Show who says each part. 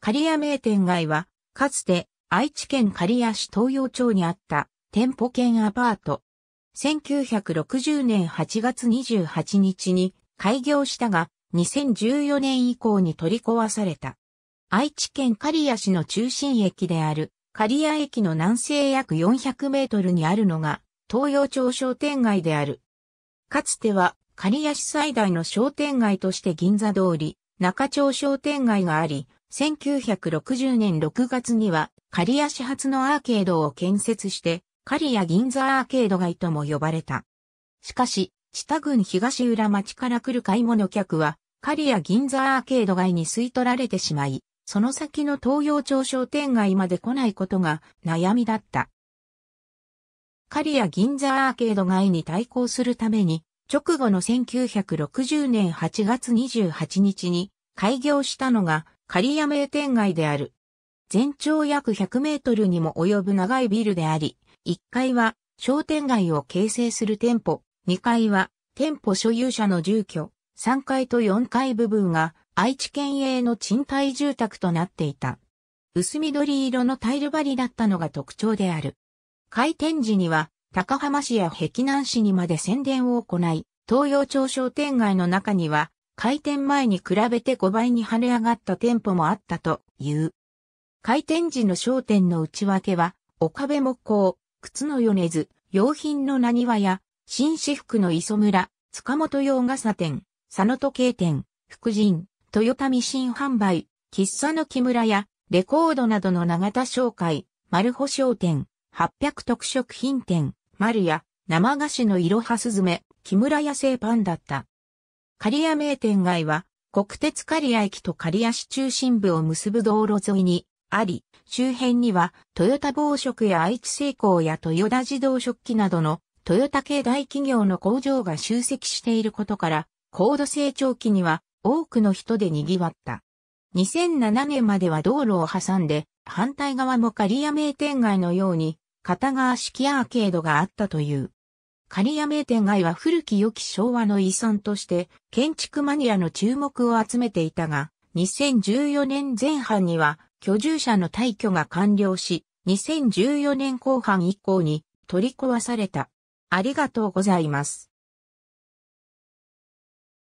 Speaker 1: 刈谷名店街は、かつて愛知県刈谷市東洋町にあった店舗兼アパート。1960年8月28日に開業したが、2014年以降に取り壊された。愛知県刈谷市の中心駅である刈谷駅の南西約400メートルにあるのが東洋町商店街である。かつては刈谷市最大の商店街として銀座通り、中町商店街があり、1960年6月には、刈谷始発のアーケードを建設して、刈谷銀座アーケード街とも呼ばれた。しかし、下郡東浦町から来る買い物客は、刈谷銀座アーケード街に吸い取られてしまい、その先の東洋町商店街まで来ないことが悩みだった。刈谷銀座アーケード街に対抗するために、直後の1960年8月28日に開業したのが刈谷名店街である。全長約100メートルにも及ぶ長いビルであり、1階は商店街を形成する店舗、2階は店舗所有者の住居、3階と4階部分が愛知県営の賃貸住宅となっていた。薄緑色のタイル張りだったのが特徴である。開店時には高浜市や碧南市にまで宣伝を行い、東洋町商店街の中には開店前に比べて5倍に跳ね上がった店舗もあったという。開店時の商店の内訳は、岡部木工、靴の米津、用品のなにわや、紳士服の磯村、塚本洋傘店、佐野時計店、福神、豊田ミシン販売、喫茶の木村や、レコードなどの長田商会、丸穂商店、八百特色品店、丸屋、生菓子のいろはすずめ、木村屋製パンだった。刈谷名店街は、国鉄刈谷駅と刈谷市中心部を結ぶ道路沿いにあり、周辺には、トヨタ防食や愛知製鋼やトヨタ自動食器などの、トヨタ系大企業の工場が集積していることから、高度成長期には多くの人で賑わった。2007年までは道路を挟んで、反対側も刈谷名店街のように、片側式アーケードがあったという。仮屋名店街は古き良き昭和の遺産として建築マニアの注目を集めていたが、2014年前半には居住者の退去が完了し、2014年後半以降に取り壊された。ありがとうございます。